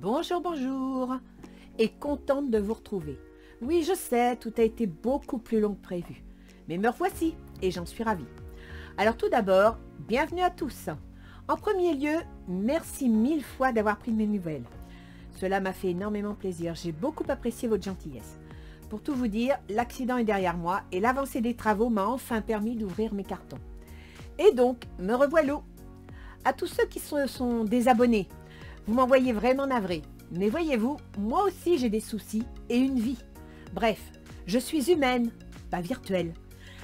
Bonjour, bonjour et contente de vous retrouver. Oui, je sais, tout a été beaucoup plus long que prévu. Mais me revoici et j'en suis ravie. Alors tout d'abord, bienvenue à tous. En premier lieu, merci mille fois d'avoir pris mes nouvelles. Cela m'a fait énormément plaisir, j'ai beaucoup apprécié votre gentillesse. Pour tout vous dire, l'accident est derrière moi et l'avancée des travaux m'a enfin permis d'ouvrir mes cartons. Et donc, me revoilà. À tous ceux qui se sont désabonnés, vous voyez vraiment navré. Mais voyez-vous, moi aussi j'ai des soucis et une vie. Bref, je suis humaine, pas virtuelle.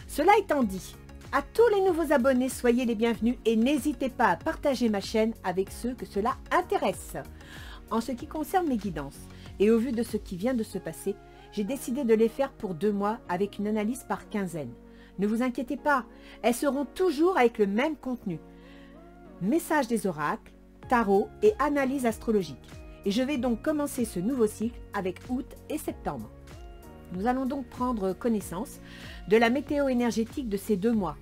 Cela étant dit, à tous les nouveaux abonnés, soyez les bienvenus et n'hésitez pas à partager ma chaîne avec ceux que cela intéresse. En ce qui concerne mes guidances, et au vu de ce qui vient de se passer, j'ai décidé de les faire pour deux mois avec une analyse par quinzaine. Ne vous inquiétez pas, elles seront toujours avec le même contenu. Message des oracles, tarot et analyse astrologique. Et je vais donc commencer ce nouveau cycle avec août et septembre. Nous allons donc prendre connaissance de la météo énergétique de ces deux mois,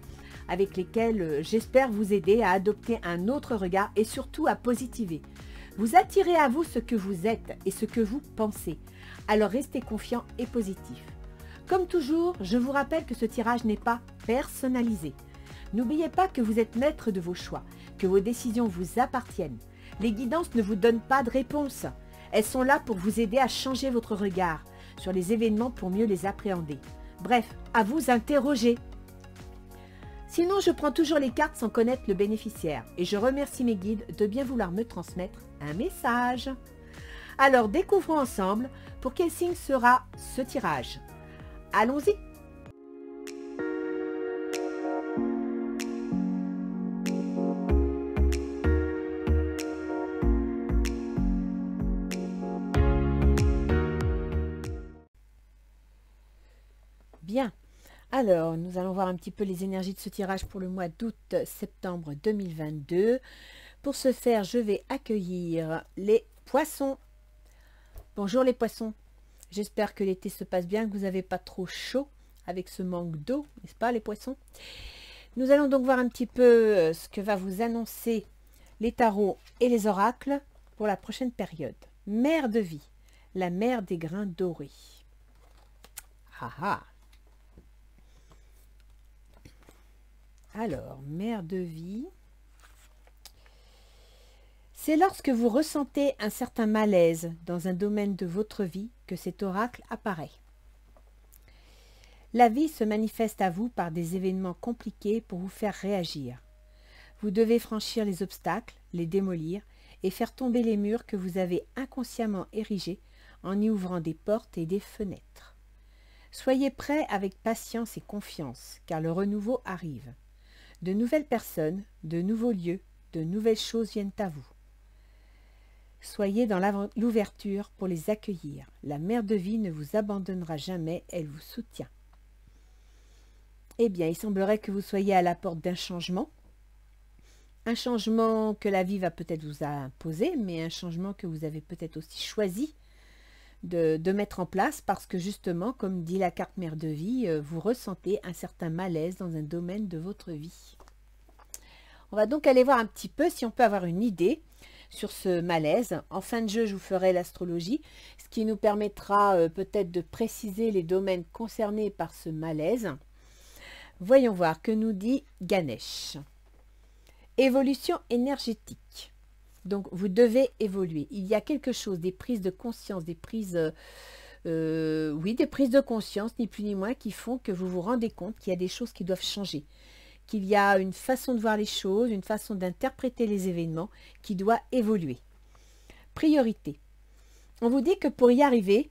avec lesquels euh, j'espère vous aider à adopter un autre regard et surtout à positiver. Vous attirez à vous ce que vous êtes et ce que vous pensez. Alors restez confiant et positif. Comme toujours, je vous rappelle que ce tirage n'est pas personnalisé. N'oubliez pas que vous êtes maître de vos choix, que vos décisions vous appartiennent. Les guidances ne vous donnent pas de réponse. Elles sont là pour vous aider à changer votre regard sur les événements pour mieux les appréhender. Bref, à vous interroger. Sinon, je prends toujours les cartes sans connaître le bénéficiaire et je remercie mes guides de bien vouloir me transmettre un message. Alors découvrons ensemble pour quel signe sera ce tirage. Allons-y Alors, nous allons voir un petit peu les énergies de ce tirage pour le mois d'août-septembre 2022. Pour ce faire, je vais accueillir les poissons. Bonjour les poissons. J'espère que l'été se passe bien, que vous n'avez pas trop chaud avec ce manque d'eau, n'est-ce pas les poissons Nous allons donc voir un petit peu euh, ce que va vous annoncer les tarots et les oracles pour la prochaine période. Mère de vie, la mère des grains dorés. Ah, ah. Alors, mère de vie, c'est lorsque vous ressentez un certain malaise dans un domaine de votre vie que cet oracle apparaît. La vie se manifeste à vous par des événements compliqués pour vous faire réagir. Vous devez franchir les obstacles, les démolir et faire tomber les murs que vous avez inconsciemment érigés en y ouvrant des portes et des fenêtres. Soyez prêts avec patience et confiance, car le renouveau arrive. De nouvelles personnes, de nouveaux lieux, de nouvelles choses viennent à vous. Soyez dans l'ouverture pour les accueillir. La mère de vie ne vous abandonnera jamais, elle vous soutient. Eh bien, il semblerait que vous soyez à la porte d'un changement. Un changement que la vie va peut-être vous imposer, mais un changement que vous avez peut-être aussi choisi de, mettre en place parce que justement, comme dit la carte mère de vie, euh, vous ressentez un certain malaise dans un domaine de votre vie. On va donc aller voir un petit peu si on peut avoir une idée sur ce malaise. En fin de jeu, je vous ferai l'astrologie, ce qui nous permettra euh, peut-être de préciser les domaines concernés par ce malaise. Voyons voir que nous dit Ganesh. Évolution énergétique. Donc, vous devez évoluer. Il y a quelque chose, des prises de conscience, des prises... Euh, euh, oui, des prises de conscience, ni plus ni moins, qui font que vous vous rendez compte qu'il y a des choses qui doivent changer, qu'il y a une façon de voir les choses, une façon d'interpréter les événements qui doit évoluer. Priorité. On vous dit que pour y arriver,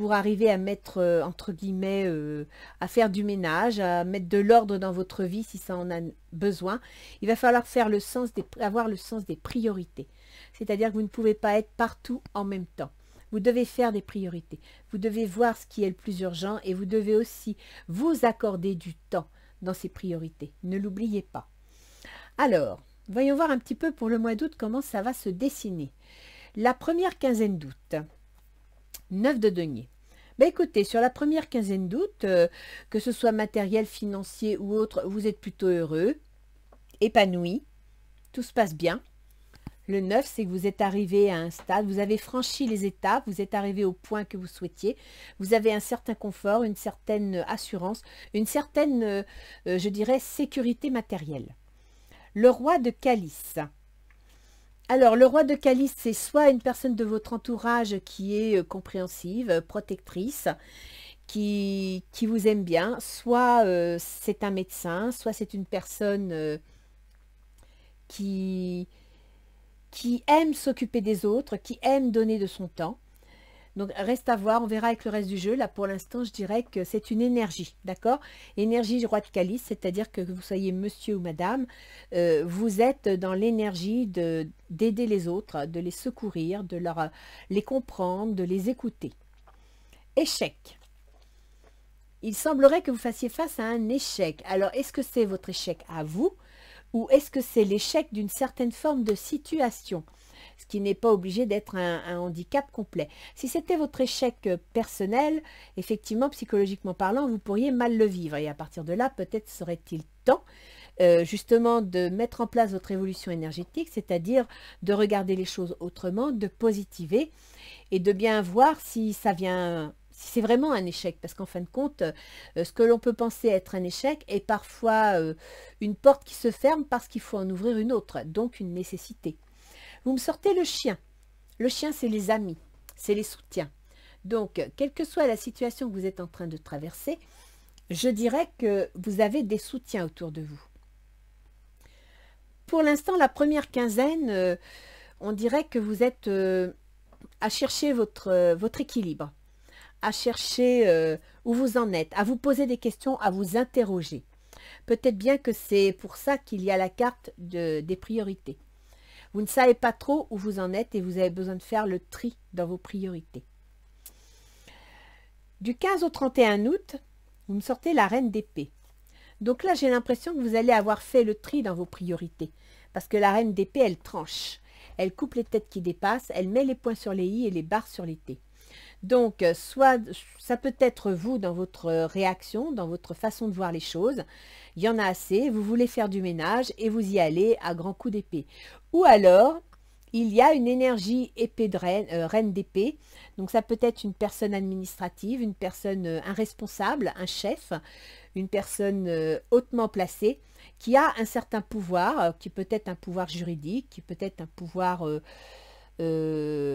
pour arriver à mettre, euh, entre guillemets, euh, à faire du ménage, à mettre de l'ordre dans votre vie si ça en a besoin, il va falloir faire le sens des, avoir le sens des priorités. C'est-à-dire que vous ne pouvez pas être partout en même temps. Vous devez faire des priorités. Vous devez voir ce qui est le plus urgent et vous devez aussi vous accorder du temps dans ces priorités. Ne l'oubliez pas. Alors, voyons voir un petit peu pour le mois d'août comment ça va se dessiner. La première quinzaine d'août, 9 de denier. Ben écoutez, sur la première quinzaine d'août, euh, que ce soit matériel, financier ou autre, vous êtes plutôt heureux, épanoui, tout se passe bien. Le 9, c'est que vous êtes arrivé à un stade, vous avez franchi les étapes, vous êtes arrivé au point que vous souhaitiez, vous avez un certain confort, une certaine assurance, une certaine, euh, euh, je dirais, sécurité matérielle. Le roi de Calice, alors, le roi de Calice, c'est soit une personne de votre entourage qui est euh, compréhensive, euh, protectrice, qui, qui vous aime bien, soit euh, c'est un médecin, soit c'est une personne qui, qui aime s'occuper des autres, qui aime donner de son temps. Donc reste à voir, on verra avec le reste du jeu. Là pour l'instant je dirais que c'est une énergie, d'accord Énergie roi de calice, c'est-à-dire que vous soyez monsieur ou madame, euh, vous êtes dans l'énergie d'aider les autres, de les secourir, de leur, euh, les comprendre, de les écouter. Échec. Il semblerait que vous fassiez face à un échec. Alors est-ce que c'est votre échec à vous ou est-ce que c'est l'échec d'une certaine forme de situation ce qui n'est pas obligé d'être un, handicap complet. Si c'était votre échec euh, personnel, effectivement, psychologiquement parlant, vous pourriez mal le vivre. Et à partir de là, peut-être serait-il temps euh, justement de mettre en place votre évolution énergétique, c'est-à-dire de regarder les choses autrement, de positiver et de bien voir si ça vient si c'est vraiment un échec, parce qu'en fin de compte, euh, ce que l'on peut penser être un échec est parfois une porte qui se ferme parce qu'il faut en ouvrir une autre, donc une nécessité. Vous me sortez le chien. Le chien, c'est les amis, c'est les soutiens. Donc, quelle que soit la situation que vous êtes en train de traverser, je dirais que vous avez des soutiens autour de vous. Pour l'instant, la première quinzaine, euh, on dirait que vous êtes euh, à chercher votre, euh, votre, équilibre, à chercher où vous en êtes, à vous poser des questions, à vous interroger. Peut-être bien que c'est pour ça qu'il y a la carte des priorités. Vous ne savez pas trop où vous en êtes et vous avez besoin de faire le tri dans vos priorités. Du 15 au 31 août, vous me sortez la reine d'épée. Donc là, j'ai l'impression que vous allez avoir fait le tri dans vos priorités. Parce que la reine d'épée, elle tranche. Elle coupe les têtes qui dépassent, elle met les points sur les i et les barres sur les t. Donc, euh, soit ça peut être vous dans votre euh, réaction, dans votre façon de voir les choses. Il y en a assez, vous voulez faire du ménage et vous y allez à grands coups d'épée. Ou alors, il y a une énergie épée euh, reine, d'épée. Donc ça peut être une personne administrative, une personne, irresponsable, euh, un chef, une personne euh, hautement placée qui a un certain pouvoir, qui peut être un pouvoir juridique, qui peut être un pouvoir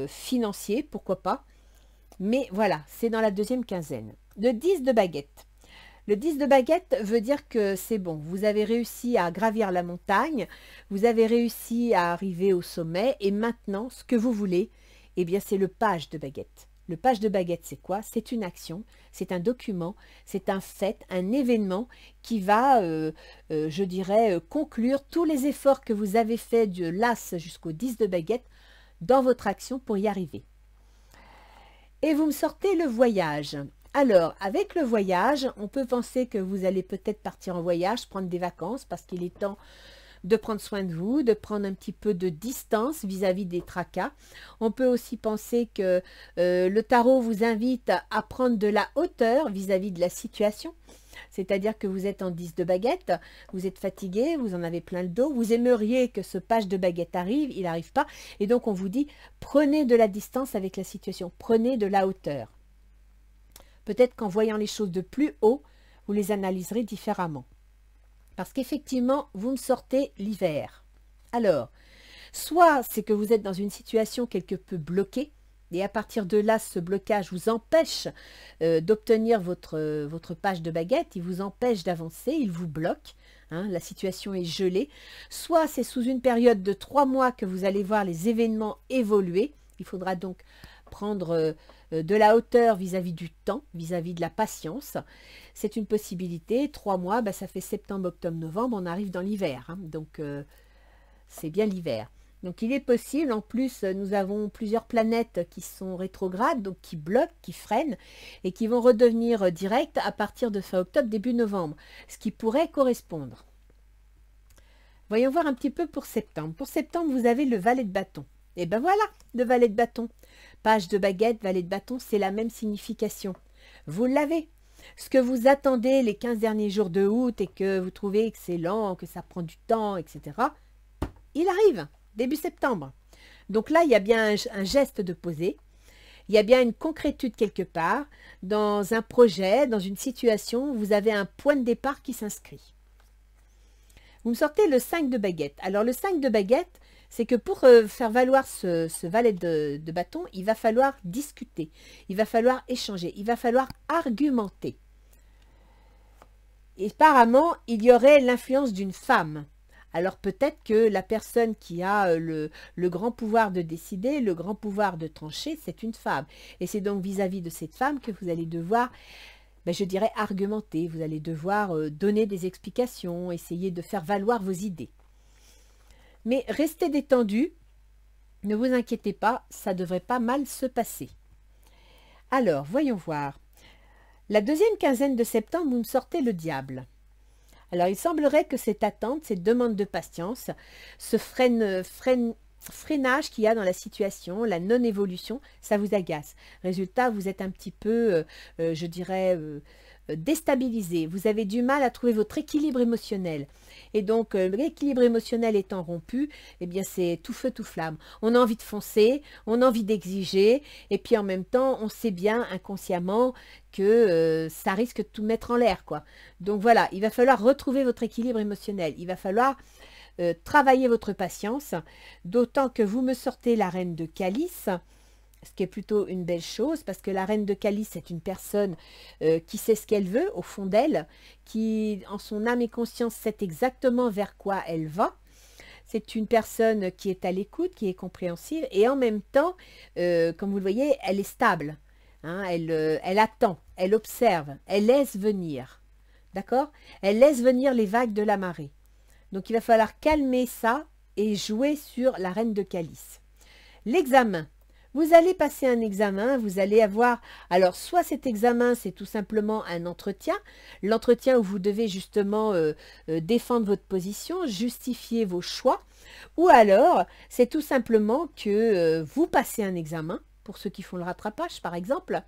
financier, pourquoi pas. Mais voilà, c'est dans la deuxième quinzaine. Le 10 de baguette. Le 10 de baguette veut dire que c'est bon, vous avez réussi à gravir la montagne, vous avez réussi à arriver au sommet et maintenant, ce que vous voulez, eh bien c'est le page de baguette. Le page de baguette, c'est quoi C'est une action, c'est un document, c'est un fait, un événement qui va, euh, euh, je dirais, euh, conclure tous les efforts que vous avez faits de l'as jusqu'au 10 de baguette dans votre action pour y arriver. Et vous me sortez le voyage. Alors, avec le voyage, on peut penser que vous allez peut-être partir en voyage, prendre des vacances, parce qu'il est temps de prendre soin de vous, de prendre un petit peu de distance vis-à-vis des tracas. On peut aussi penser que euh, le tarot vous invite à prendre de la hauteur vis-à-vis de la situation. C'est-à-dire que vous êtes en 10 de baguette, vous êtes fatigué, vous en avez plein le dos, vous aimeriez que ce page de baguette arrive, il n'arrive pas. Et donc on vous dit, prenez de la distance avec la situation, prenez de la hauteur. Peut-être qu'en voyant les choses de plus haut, vous les analyserez différemment. Parce qu'effectivement, vous me sortez l'hiver. Alors, soit c'est que vous êtes dans une situation quelque peu bloquée, et à partir de là, ce blocage vous empêche euh, d'obtenir votre, euh, votre, page de baguette, il vous empêche d'avancer, il vous bloque, hein, la situation est gelée. Soit c'est sous une période de trois mois que vous allez voir les événements évoluer, il faudra donc prendre euh, euh, de la hauteur vis-à-vis du temps, vis-à-vis de la patience. C'est une possibilité. Trois mois, bah, ça fait septembre, octobre, novembre, on arrive dans l'hiver. Hein. donc, euh, c'est bien l'hiver. Donc, il est possible, en plus, euh, nous avons plusieurs planètes qui sont rétrogrades, donc qui bloquent, qui freinent, et qui vont redevenir directes à partir de fin octobre, début novembre, ce qui pourrait correspondre. Voyons voir un petit peu pour septembre. Pour septembre, vous avez le valet de bâton. Et eh ben voilà, de valet de bâton. Page de baguette, valet de bâton, c'est la même signification. Vous l'avez. Ce que vous attendez les 15 derniers jours de août et que vous trouvez excellent, que ça prend du temps, etc., il arrive, début septembre. Donc là, il y a bien un, geste de poser. Il y a bien une concrétude quelque part. Dans un projet, dans une situation, vous avez un point de départ qui s'inscrit. Vous me sortez le 5 de baguette. Alors le 5 de baguette, c'est que pour euh, faire valoir ce, valet de, bâton, il va falloir discuter, il va falloir échanger, il va falloir argumenter. Et apparemment, il y aurait l'influence d'une femme. Alors peut-être que la personne qui a euh, le, grand pouvoir de décider, le grand pouvoir de trancher, c'est une femme. Et c'est donc vis-à-vis de cette femme que vous allez devoir ben, je dirais, argumenter. Vous allez devoir euh, donner des explications, essayer de faire valoir vos idées. Mais restez détendu, ne vous inquiétez pas, ça devrait pas mal se passer. Alors, voyons voir. La deuxième quinzaine de septembre, vous me sortez le diable. Alors, il semblerait que cette attente, cette demande de patience, ce freinage qu'il y a dans la situation, la non-évolution, ça vous agace. Résultat, vous êtes un petit peu, euh, euh, je dirais, euh, euh, déstabilisé, vous avez du mal à trouver votre équilibre émotionnel. Et donc, euh, l'équilibre émotionnel étant rompu, eh bien, c'est tout feu, tout flamme. On a envie de foncer, on a envie d'exiger, et puis en même temps, on sait bien inconsciemment que euh, ça risque de tout mettre en l'air, quoi. Donc voilà, il va falloir retrouver votre équilibre émotionnel. Il va falloir travailler votre patience, d'autant que vous me sortez la reine de calice ce qui est plutôt une belle chose, parce que la reine de Calice est une personne euh, qui sait ce qu'elle veut au fond d'elle, qui en son âme et conscience sait exactement vers quoi elle va. C'est une personne qui est à l'écoute, qui est compréhensive, et en même temps, euh, comme vous le voyez, elle est stable. Hein, elle, euh, elle attend, elle observe, elle laisse venir. D'accord Elle laisse venir les vagues de la marée. Donc il va falloir calmer ça et jouer sur la reine de calice. L'examen. Vous allez passer un examen, vous allez avoir, alors soit cet examen c'est tout simplement un entretien, l'entretien où vous devez justement euh, euh, défendre votre position, justifier vos choix, ou alors c'est tout simplement que euh, vous passez un examen, pour ceux qui font le rattrapage par exemple.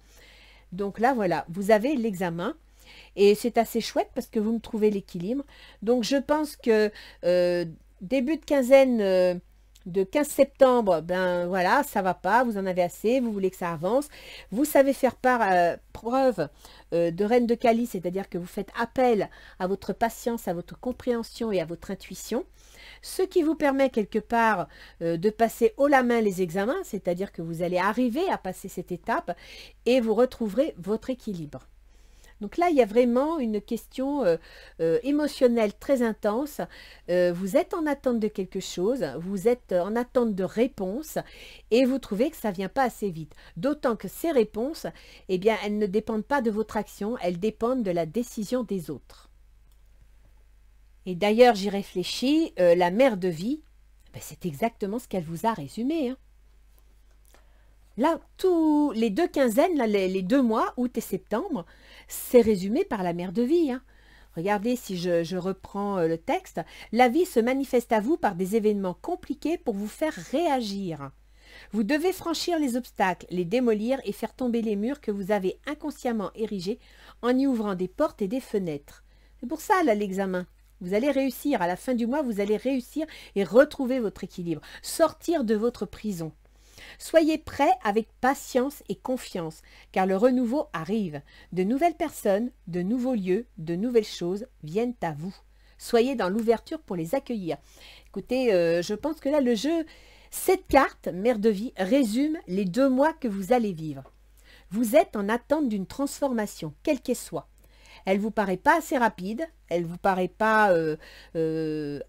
Donc là voilà, vous avez l'examen, et c'est assez chouette parce que vous me trouvez l'équilibre. Donc je pense que début de quinzaine, de 15 septembre, ben voilà, ça va pas, vous en avez assez, vous voulez que ça avance. Vous savez faire part, euh, preuve euh, de reine de Kali, c'est-à-dire que vous faites appel à votre patience, à votre compréhension et à votre intuition. Ce qui vous permet quelque part euh, de passer haut la main les examens, c'est-à-dire que vous allez arriver à passer cette étape et vous retrouverez votre équilibre. Donc là, il y a vraiment une question euh, euh, émotionnelle très intense. Euh, vous êtes en attente de quelque chose, vous êtes en attente de réponses et vous trouvez que ça ne vient pas assez vite. D'autant que ces réponses, eh bien, elles ne dépendent pas de votre action, elles dépendent de la décision des autres. Et d'ailleurs, j'y réfléchis, la mère de vie, ben, c'est exactement ce qu'elle vous a résumé. Hein. Là, tous les deux quinzaines, là, les, deux mois, août et septembre, c'est résumé par la mère de vie. Hein. Regardez si je, reprends euh, le texte. La vie se manifeste à vous par des événements compliqués pour vous faire réagir. Vous devez franchir les obstacles, les démolir et faire tomber les murs que vous avez inconsciemment érigés en y ouvrant des portes et des fenêtres. C'est pour ça, là, l'examen. Vous allez réussir. À la fin du mois, vous allez réussir et retrouver votre équilibre. Sortir de votre prison. Soyez prêts avec patience et confiance, car le renouveau arrive. De nouvelles personnes, de nouveaux lieux, de nouvelles choses viennent à vous. Soyez dans l'ouverture pour les accueillir. Écoutez, euh, je pense que là, le jeu, cette carte, Mère de vie, résume les deux mois que vous allez vivre. Vous êtes en attente d'une transformation, quelle qu'elle soit. Elle vous paraît pas assez rapide, elle vous paraît pas... Euh, euh,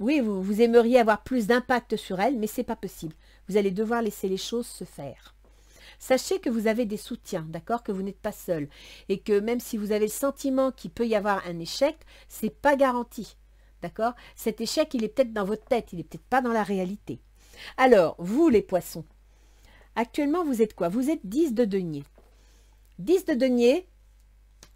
oui, vous, vous aimeriez avoir plus d'impact sur elle, mais n'est pas possible. Vous allez devoir laisser les choses se faire. Sachez que vous avez des soutiens, d'accord Que vous n'êtes pas seul. Et que même si vous avez le sentiment qu'il peut y avoir un échec, c'est pas garanti. D'accord Cet échec, il est peut-être dans votre tête, il n'est peut-être pas dans la réalité. Alors, vous les poissons, actuellement, vous êtes quoi Vous êtes 10 de denier. 10 de denier,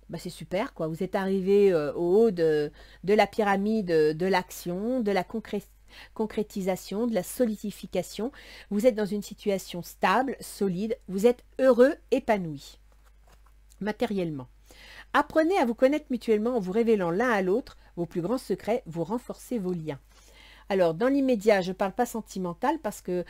bah c'est super, quoi. Vous êtes arrivé euh, au haut de, de la pyramide de l'action, de la concrétisation concrétisation, de la solidification. Vous êtes dans une situation stable, solide, vous êtes heureux, épanoui, matériellement. Apprenez à vous connaître mutuellement en vous révélant l'un à l'autre vos plus grands secrets, vous renforcez vos liens. Alors, dans l'immédiat, je ne parle pas sentimental parce que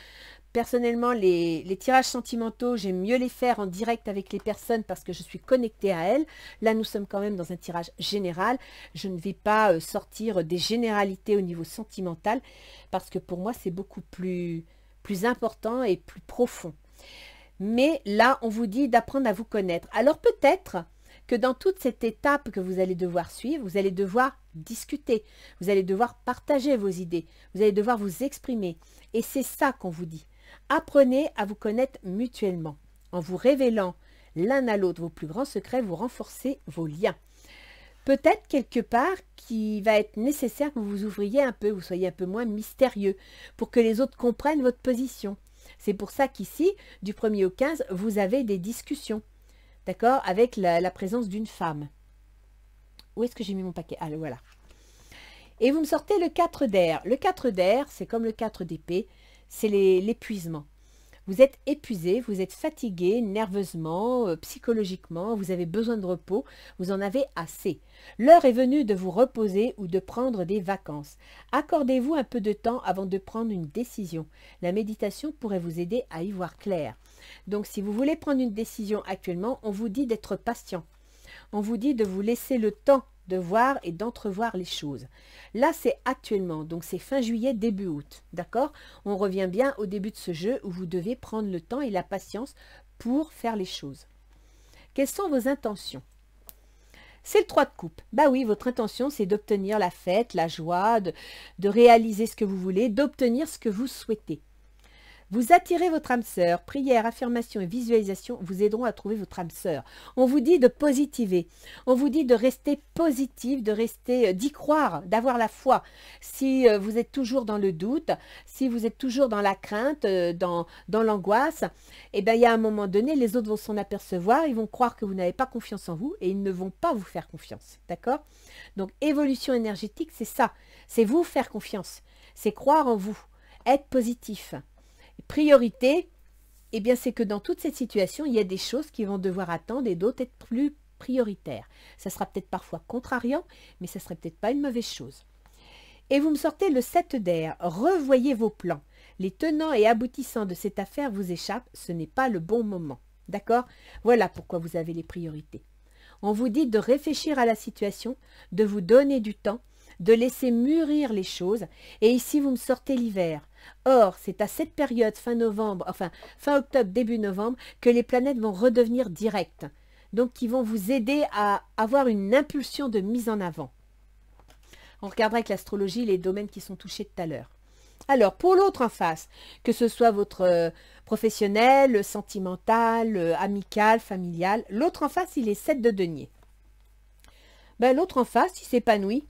personnellement, les, tirages sentimentaux, j'aime mieux les faire en direct avec les personnes parce que je suis connectée à elles. Là, nous sommes quand même dans un tirage général. Je ne vais pas euh, sortir des généralités au niveau sentimental parce que pour moi, c'est beaucoup plus, plus important et plus profond. Mais là, on vous dit d'apprendre à vous connaître. Alors peut-être que dans toute cette étape que vous allez devoir suivre, vous allez devoir discuter, vous allez devoir partager vos idées, vous allez devoir vous exprimer. Et c'est ça qu'on vous dit. Apprenez à vous connaître mutuellement. En vous révélant l'un à l'autre vos plus grands secrets, vous renforcez vos liens. Peut-être quelque part qu'il va être nécessaire que vous vous ouvriez un peu, vous soyez un peu moins mystérieux, pour que les autres comprennent votre position. C'est pour ça qu'ici, du 1er au 15, vous avez des discussions d'accord, avec la, présence d'une femme. Où est-ce que j'ai mis mon paquet Ah, voilà. Et vous me sortez le 4 d'air. Le 4 d'air, c'est comme le 4 d'épée, c'est l'épuisement. Vous êtes épuisé, vous êtes fatigué nerveusement, euh, psychologiquement, vous avez besoin de repos, vous en avez assez. L'heure est venue de vous reposer ou de prendre des vacances. Accordez-vous un peu de temps avant de prendre une décision. La méditation pourrait vous aider à y voir clair. Donc si vous voulez prendre une décision actuellement, on vous dit d'être patient. On vous dit de vous laisser le temps de voir et d'entrevoir les choses. Là, c'est actuellement, donc c'est fin juillet, début août, d'accord On revient bien au début de ce jeu où vous devez prendre le temps et la patience pour faire les choses. Quelles sont vos intentions c'est le 3 de coupe. Bah oui, votre intention, c'est d'obtenir la fête, la joie, de, de réaliser ce que vous voulez, d'obtenir ce que vous souhaitez. Vous attirez votre âme sœur. Prière, affirmation et visualisation vous aideront à trouver votre âme sœur. On vous dit de positiver. On vous dit de rester positif, de rester, euh, d'y croire, d'avoir la foi. Si euh, vous êtes toujours dans le doute, si vous êtes toujours dans la crainte, euh, dans, l'angoisse, eh bien, il y a un moment donné, les autres vont s'en apercevoir, ils vont croire que vous n'avez pas confiance en vous et ils ne vont pas vous faire confiance. D'accord Donc, évolution énergétique, c'est ça. C'est vous faire confiance. C'est croire en vous. Être positif. Priorité, eh bien, c'est que dans toute cette situation, il y a des choses qui vont devoir attendre et d'autres être plus prioritaires. Ça sera peut-être parfois contrariant, mais ça ne serait peut-être pas une mauvaise chose. Et vous me sortez le 7 d'air. Revoyez vos plans. Les tenants et aboutissants de cette affaire vous échappent. Ce n'est pas le bon moment. D'accord Voilà pourquoi vous avez les priorités. On vous dit de réfléchir à la situation, de vous donner du temps de laisser mûrir les choses, et ici vous me sortez l'hiver. Or, c'est à cette période, fin novembre, enfin fin octobre, début novembre, que les planètes vont redevenir directes, donc qui vont vous aider à avoir une impulsion de mise en avant. On regardera avec l'astrologie les domaines qui sont touchés tout à l'heure. Alors, pour l'autre en face, que ce soit votre euh, professionnel, sentimental, amical, familial, l'autre en face, il est 7 de denier. Ben, l'autre en face, il s'épanouit,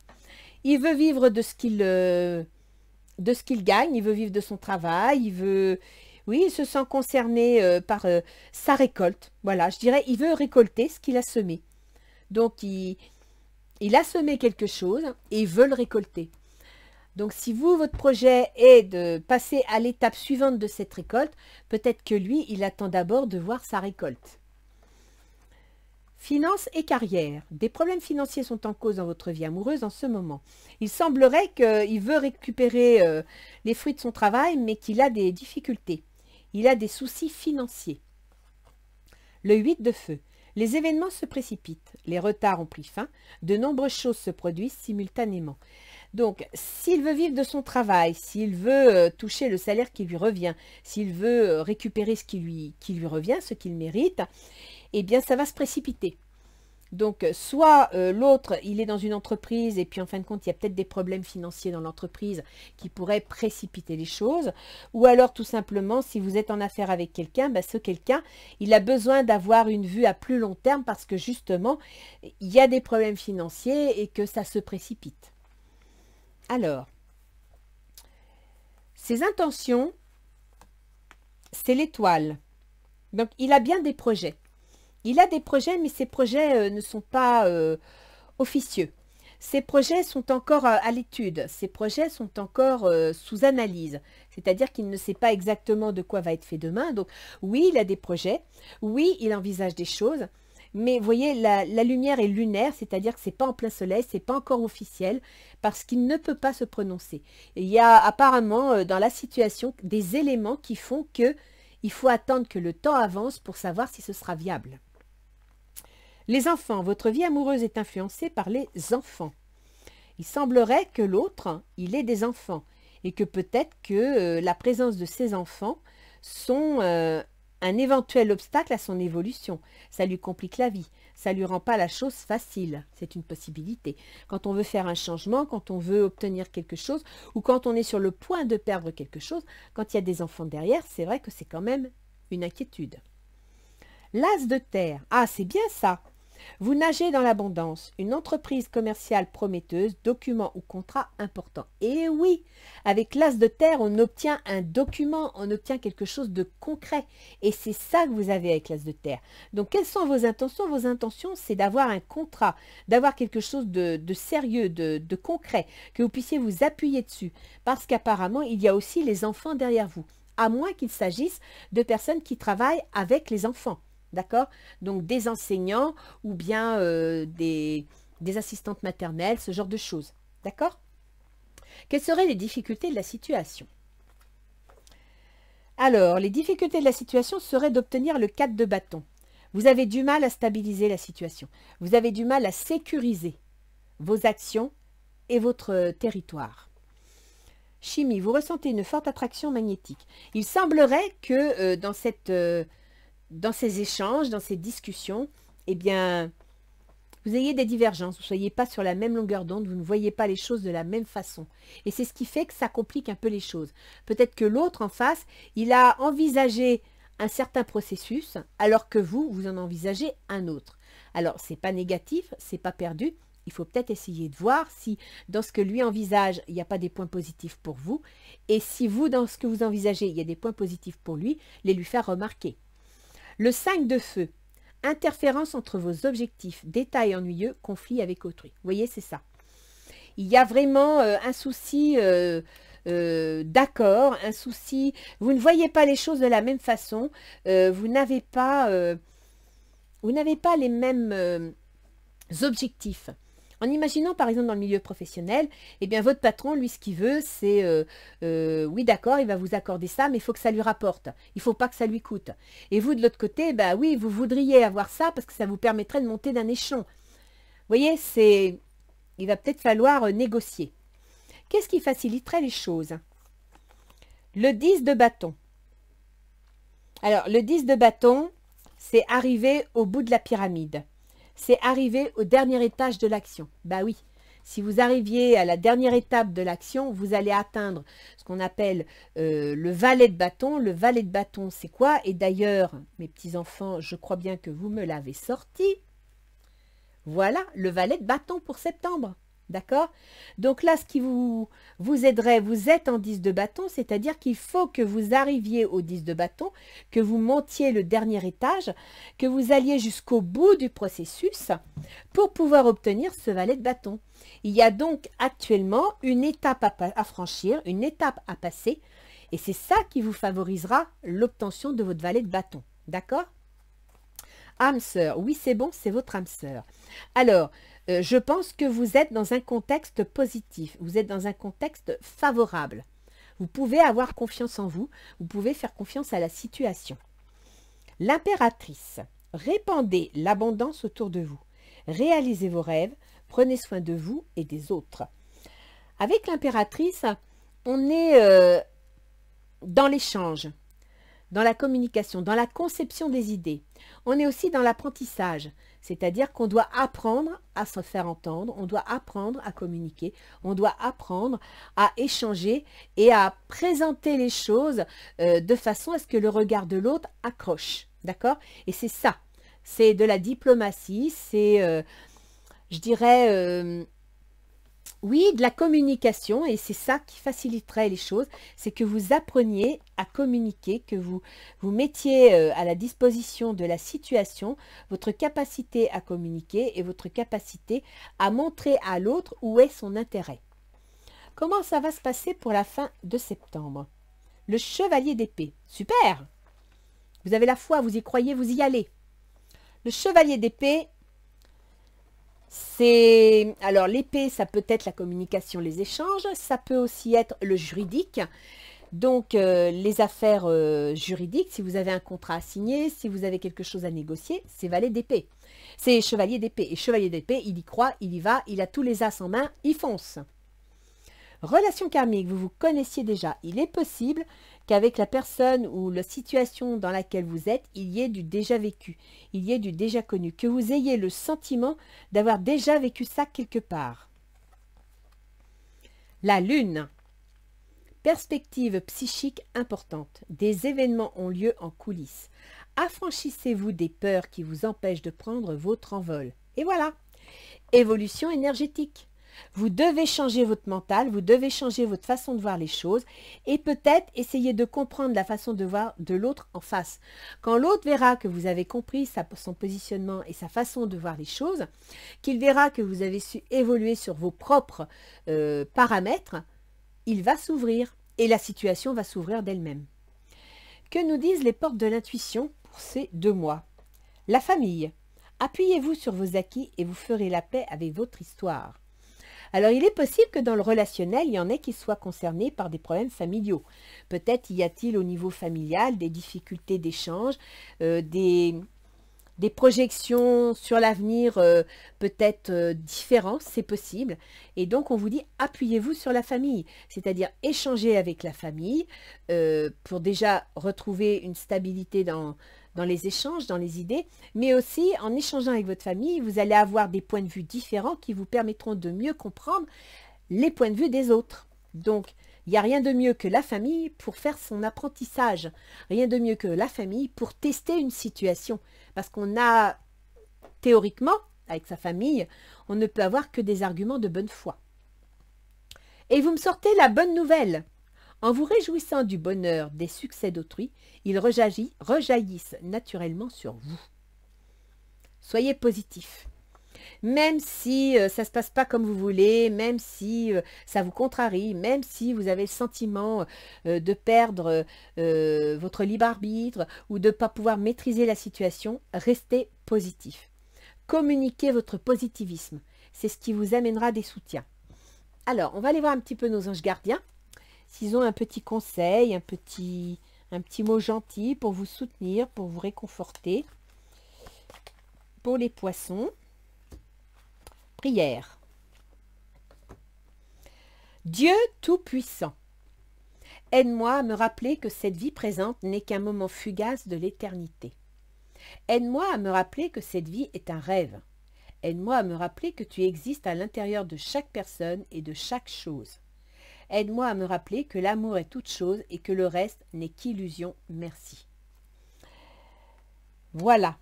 il veut vivre de ce qu'il euh, de ce qu'il gagne, il veut vivre de son travail, il veut oui, il se sent concerné euh, par euh, sa récolte. Voilà, je dirais il veut récolter ce qu'il a semé. Donc il, il a semé quelque chose et il veut le récolter. Donc si vous, votre projet est de passer à l'étape suivante de cette récolte, peut-être que lui, il attend d'abord de voir sa récolte. Finances et carrière. Des problèmes financiers sont en cause dans votre vie amoureuse en ce moment. Il semblerait qu'il veut récupérer euh, les fruits de son travail, mais qu'il a des difficultés. Il a des soucis financiers. Le 8 de feu. Les événements se précipitent, les retards ont pris fin, de nombreuses choses se produisent simultanément. Donc, s'il veut vivre de son travail, s'il veut euh, toucher le salaire qui lui revient, s'il veut euh, récupérer ce qui lui, qui lui revient, ce qu'il mérite, eh bien, ça va se précipiter. Donc, euh, soit euh, l'autre, il est dans une entreprise et puis en fin de compte, il y a peut-être des problèmes financiers dans l'entreprise qui pourraient précipiter les choses. Ou alors, tout simplement, si vous êtes en affaire avec quelqu'un, bah, ce quelqu'un, il a besoin d'avoir une vue à plus long terme parce que justement, il y a des problèmes financiers et que ça se précipite. Alors, ses intentions, c'est l'étoile. Donc, il a bien des projets. Il a des projets, mais ces projets euh, ne sont pas euh, officieux. Ces projets sont encore euh, à, l'étude, ces projets sont encore sous analyse, c'est-à-dire qu'il ne sait pas exactement de quoi va être fait demain. Donc oui, il a des projets, oui, il envisage des choses, mais vous voyez, la, lumière est lunaire, c'est-à-dire que ce n'est pas en plein soleil, Ce n'est pas encore officiel, parce qu'il ne peut pas se prononcer. Il y a apparemment dans la situation des éléments qui font que il faut attendre que le temps avance pour savoir si ce sera viable. Les enfants, votre vie amoureuse est influencée par les enfants. Il semblerait que l'autre, il ait des enfants et que peut-être que euh, la présence de ses enfants sont euh, un éventuel obstacle à son évolution. Ça lui complique la vie, ça lui rend pas la chose facile. C'est une possibilité. Quand on veut faire un changement, quand on veut obtenir quelque chose ou quand on est sur le point de perdre quelque chose, quand il y a des enfants derrière, c'est vrai que c'est quand même une inquiétude. L'as de terre. Ah, c'est bien ça. Vous nagez dans l'abondance, une entreprise commerciale prometteuse, document ou contrat important. Et oui, avec l'as de terre, on obtient un document, on obtient quelque chose de concret. Et c'est ça que vous avez avec l'as de terre. Donc quelles sont vos intentions Vos intentions, c'est d'avoir un contrat, d'avoir quelque chose de, sérieux, de concret, que vous puissiez vous appuyer dessus. Parce qu'apparemment, il y a aussi les enfants derrière vous, à moins qu'il s'agisse de personnes qui travaillent avec les enfants. D'accord Donc des enseignants ou bien euh, des, assistantes maternelles, ce genre de choses. D'accord Quelles seraient les difficultés de la situation Alors, les difficultés de la situation seraient d'obtenir le cadre de bâton. Vous avez du mal à stabiliser la situation. Vous avez du mal à sécuriser vos actions et votre euh, territoire. Chimie, vous ressentez une forte attraction magnétique. Il semblerait que euh, dans cette dans ces échanges, dans ces discussions, eh bien, vous ayez des divergences, vous ne soyez pas sur la même longueur d'onde, vous ne voyez pas les choses de la même façon. Et c'est ce qui fait que ça complique un peu les choses. Peut-être que l'autre en face, il a envisagé un certain processus, alors que vous, vous en envisagez un autre. Alors, ce n'est pas négatif, c'est pas perdu. Il faut peut-être essayer de voir si dans ce que lui envisage, il n'y a pas des points positifs pour vous. Et si vous, dans ce que vous envisagez, il y a des points positifs pour lui, les lui faire remarquer. Le 5 de feu. Interférence entre vos objectifs, détails ennuyeux, conflit avec autrui. Vous voyez, c'est ça. Il y a vraiment euh, un souci euh, euh, d'accord, un souci... Vous ne voyez pas les choses de la même façon. vous n'avez pas... vous n'avez pas les mêmes objectifs. En imaginant par exemple dans le milieu professionnel, eh bien votre patron, lui, ce qu'il veut, c'est euh, euh, oui d'accord, il va vous accorder ça, mais il faut que ça lui rapporte. Il ne faut pas que ça lui coûte. Et vous, de l'autre côté, bah oui, vous voudriez avoir ça parce que ça vous permettrait de monter d'un échelon. Vous voyez, c'est il va peut-être falloir euh, négocier. Qu'est-ce qui faciliterait les choses Le 10 de bâton. Alors, le 10 de bâton, c'est arriver au bout de la pyramide c'est arriver au dernier étage de l'action. Bah oui, si vous arriviez à la dernière étape de l'action, vous allez atteindre ce qu'on appelle euh, le valet de bâton. Le valet de bâton, c'est quoi Et d'ailleurs, mes petits-enfants, je crois bien que vous me l'avez sorti. Voilà le valet de bâton pour septembre. D'accord Donc là, ce qui vous, vous aiderait, vous êtes en 10 de bâton, c'est-à-dire qu'il faut que vous arriviez au 10 de bâton, que vous montiez le dernier étage, que vous alliez jusqu'au bout du processus pour pouvoir obtenir ce valet de bâton. Il y a donc actuellement une étape à, franchir, une étape à passer, et c'est ça qui vous favorisera l'obtention de votre valet de bâton. D'accord Âme sœur, oui c'est bon, c'est votre âme sœur. Alors, euh, je pense que vous êtes dans un contexte positif, vous êtes dans un contexte favorable. Vous pouvez avoir confiance en vous, vous pouvez faire confiance à la situation. L'impératrice, répandez l'abondance autour de vous, réalisez vos rêves, prenez soin de vous et des autres. Avec l'impératrice, on est euh, dans l'échange, dans la communication, dans la conception des idées. On est aussi dans l'apprentissage, c'est-à-dire qu'on doit apprendre à se faire entendre, on doit apprendre à communiquer, on doit apprendre à échanger et à présenter les choses euh, de façon à ce que le regard de l'autre accroche. D'accord Et c'est ça. C'est de la diplomatie, c'est, euh, je dirais, euh, oui, de la communication, et c'est ça qui faciliterait les choses, c'est que vous appreniez à communiquer, que vous vous mettiez euh, à la disposition de la situation votre capacité à communiquer et votre capacité à montrer à l'autre où est son intérêt. Comment ça va se passer pour la fin de septembre Le chevalier d'épée. Super Vous avez la foi, vous y croyez, vous y allez. Le chevalier d'épée, c'est alors l'épée, ça peut être la communication, les échanges, ça peut aussi être le juridique. Donc euh, les affaires euh, juridiques, si vous avez un contrat à signer, si vous avez quelque chose à négocier, c'est valet d'épée. C'est chevalier d'épée. Et chevalier d'épée, il y croit, il y va, il a tous les as en main, il fonce. Relation karmique, vous vous connaissiez déjà, il est possible qu'avec la personne ou la situation dans laquelle vous êtes, il y ait du déjà vécu, il y ait du déjà connu, que vous ayez le sentiment d'avoir déjà vécu ça quelque part. La Lune. Perspective psychique importante. Des événements ont lieu en coulisses. Affranchissez-vous des peurs qui vous empêchent de prendre votre envol. Et voilà. Évolution énergétique. Vous devez changer votre mental, vous devez changer votre façon de voir les choses et peut-être essayer de comprendre la façon de voir de l'autre en face. Quand l'autre verra que vous avez compris son positionnement et sa façon de voir les choses, qu'il verra que vous avez su évoluer sur vos propres euh, paramètres, il va s'ouvrir et la situation va s'ouvrir d'elle-même. Que nous disent les portes de l'intuition pour ces deux mois La famille. Appuyez-vous sur vos acquis et vous ferez la paix avec votre histoire. Alors il est possible que dans le relationnel, il y en ait qui soient concernés par des problèmes familiaux. Peut-être y a-t-il au niveau familial des difficultés d'échange, euh, des, projections sur l'avenir euh, peut-être euh, différentes, c'est possible. Et donc on vous dit appuyez-vous sur la famille, c'est-à-dire échangez avec la famille pour déjà retrouver une stabilité dans, dans les échanges, dans les idées, mais aussi en échangeant avec votre famille, vous allez avoir des points de vue différents qui vous permettront de mieux comprendre les points de vue des autres. Donc, il n'y a rien de mieux que la famille pour faire son apprentissage, rien de mieux que la famille pour tester une situation, parce qu'on a théoriquement, avec sa famille, on ne peut avoir que des arguments de bonne foi. Et vous me sortez la bonne nouvelle. En vous réjouissant du bonheur des succès d'autrui, ils rejaillissent naturellement sur vous. Soyez positif. Même si euh, ça ne se passe pas comme vous voulez, même si euh, ça vous contrarie, même si vous avez le sentiment euh, de perdre votre libre arbitre ou de ne pas pouvoir maîtriser la situation, restez positif. Communiquez votre positivisme. C'est ce qui vous amènera des soutiens. Alors, on va aller voir un petit peu nos anges gardiens s'ils ont un petit conseil, un petit, un petit mot gentil pour vous soutenir, pour vous réconforter. Pour les poissons, prière. Dieu Tout-Puissant, aide-moi à me rappeler que cette vie présente n'est qu'un moment fugace de l'éternité. Aide-moi à me rappeler que cette vie est un rêve. Aide-moi à me rappeler que tu existes à l'intérieur de chaque personne et de chaque chose. Aide-moi à me rappeler que l'amour est toute chose et que le reste n'est qu'illusion. Merci. Voilà.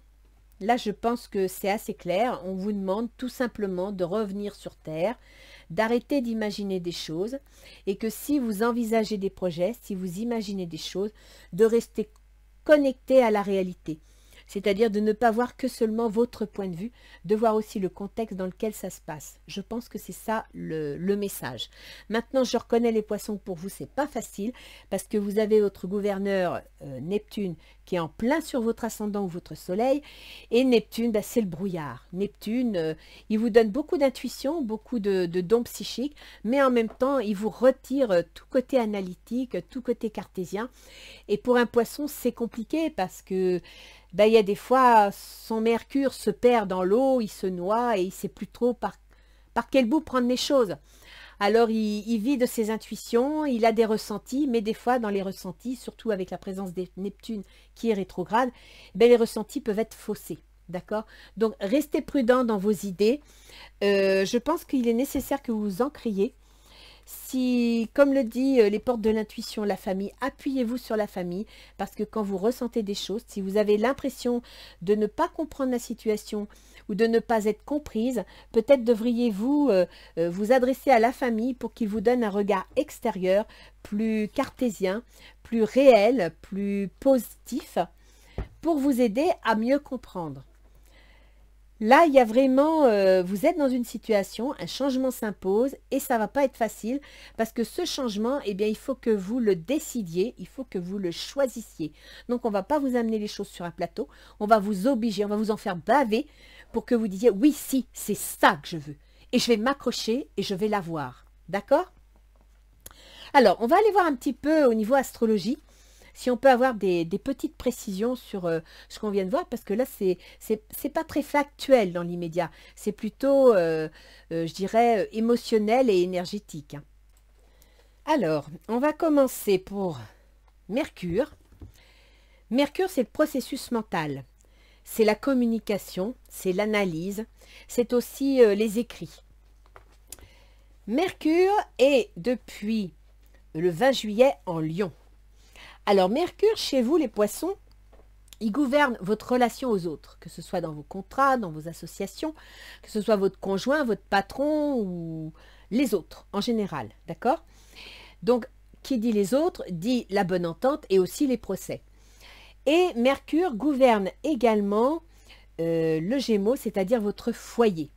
Là, je pense que c'est assez clair. On vous demande tout simplement de revenir sur Terre, d'arrêter d'imaginer des choses et que si vous envisagez des projets, si vous imaginez des choses, de rester connecté à la réalité c'est-à-dire de ne pas voir que seulement votre point de vue, de voir aussi le contexte dans lequel ça se passe. Je pense que c'est ça le, message. Maintenant, je reconnais les poissons, pour vous, c'est pas facile, parce que vous avez votre gouverneur euh, Neptune qui est en plein sur votre ascendant ou votre soleil, et Neptune, bah, c'est le brouillard. Neptune, euh, il vous donne beaucoup d'intuition, beaucoup de dons psychiques, mais en même temps, il vous retire euh, tout côté analytique, tout côté cartésien. Et pour un poisson, c'est compliqué parce que ben, il y a des fois, son mercure se perd dans l'eau, il se noie et il sait plus trop par, par quel bout prendre les choses. Alors, il, vit de ses intuitions, il a des ressentis, mais des fois, dans les ressentis, surtout avec la présence de Neptune qui est rétrograde, ben, les ressentis peuvent être faussés. D'accord Donc, restez prudent dans vos idées. Euh, je pense qu'il est nécessaire que vous vous criez. Si, comme le dit euh, les portes de l'intuition, la famille, appuyez-vous sur la famille, parce que quand vous ressentez des choses, si vous avez l'impression de ne pas comprendre la situation ou de ne pas être comprise, peut-être devriez-vous euh, euh, vous adresser à la famille pour qu'il vous donne un regard extérieur plus cartésien, plus réel, plus positif, pour vous aider à mieux comprendre. Là, il y a vraiment, euh, vous êtes dans une situation, un changement s'impose et ça va pas être facile parce que ce changement, eh bien, il faut que vous le décidiez, il faut que vous le choisissiez. Donc, on va pas vous amener les choses sur un plateau, on va vous obliger, on va vous en faire baver pour que vous disiez oui, si, c'est ça que je veux et je vais m'accrocher et je vais l'avoir. D'accord Alors, on va aller voir un petit peu au niveau astrologie si on peut avoir des, petites précisions sur euh, ce qu'on vient de voir, parce que là, c'est n'est pas très factuel dans l'immédiat. C'est plutôt, euh, euh, je dirais, émotionnel et énergétique. Alors, on va commencer pour Mercure. Mercure, c'est le processus mental. C'est la communication, c'est l'analyse, c'est aussi les écrits. Mercure est depuis le 20 juillet en Lyon. Alors Mercure, chez vous les poissons, il gouverne votre relation aux autres, que ce soit dans vos contrats, dans vos associations, que ce soit votre conjoint, votre patron ou les autres en général, d'accord Donc, qui dit les autres dit la bonne entente et aussi les procès. Et Mercure gouverne également euh, le Gémeaux, c'est-à-dire votre foyer.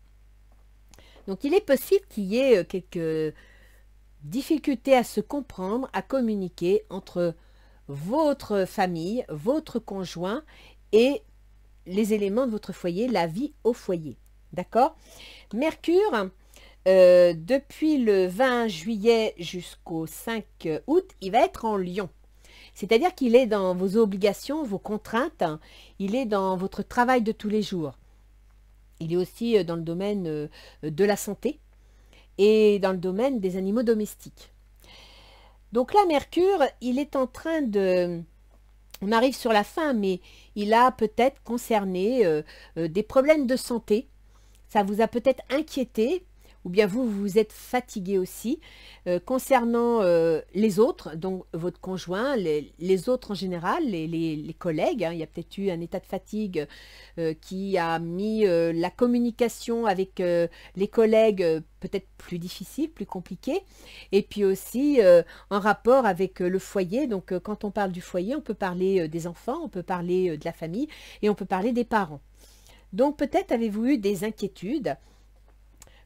Donc, il est possible qu'il y ait euh, quelques difficultés à se comprendre, à communiquer entre votre famille, votre conjoint et les éléments de votre foyer, la vie au foyer. D'accord Mercure, euh, depuis le 20 juillet jusqu'au 5 août, il va être en lion. C'est-à-dire qu'il est dans vos obligations, vos contraintes, il est dans votre travail de tous les jours. Il est aussi euh, dans le domaine euh, de la santé et dans le domaine des animaux domestiques. Donc là, Mercure, il est en train de... On arrive sur la fin, mais il a peut-être concerné euh, euh, des problèmes de santé. Ça vous a peut-être inquiété ou bien vous, vous êtes fatigué aussi. Euh, concernant euh, les autres, donc votre conjoint, les, autres en général, les, collègues, hein, il y a peut-être eu un état de fatigue euh, qui a mis la communication avec les collègues peut-être plus difficile, plus compliqué. Et puis aussi en rapport avec le foyer. Donc quand on parle du foyer, on peut parler des enfants, on peut parler de la famille et on peut parler des parents. Donc peut-être avez-vous eu des inquiétudes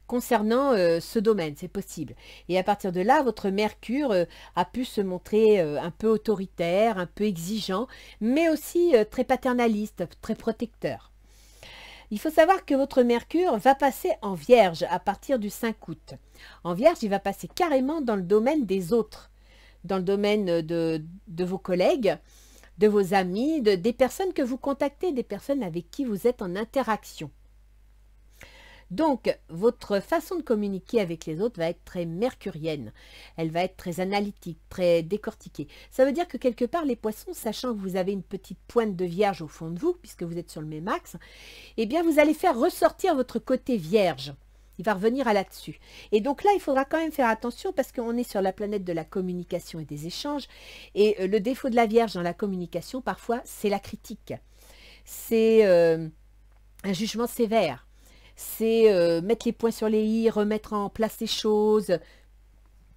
concernant euh, ce domaine, c'est possible. Et à partir de là, votre Mercure euh, a pu se montrer euh, un peu autoritaire, un peu exigeant, mais aussi très paternaliste, très protecteur. Il faut savoir que votre Mercure va passer en Vierge à partir du 5 août. En Vierge, il va passer carrément dans le domaine des autres, dans le domaine de, de vos collègues, de vos amis, de, des personnes que vous contactez, des personnes avec qui vous êtes en interaction. Donc, votre façon de communiquer avec les autres va être très mercurienne. Elle va être très analytique, très décortiquée. Ça veut dire que quelque part, les poissons, sachant que vous avez une petite pointe de vierge au fond de vous, puisque vous êtes sur le même axe, eh bien, vous allez faire ressortir votre côté vierge. Il va revenir à là-dessus. Et donc là, il faudra quand même faire attention parce qu'on est sur la planète de la communication et des échanges. Et euh, le défaut de la Vierge dans la communication, parfois, c'est la critique. C'est euh, un jugement sévère c'est euh, mettre les points sur les i, remettre en place les choses,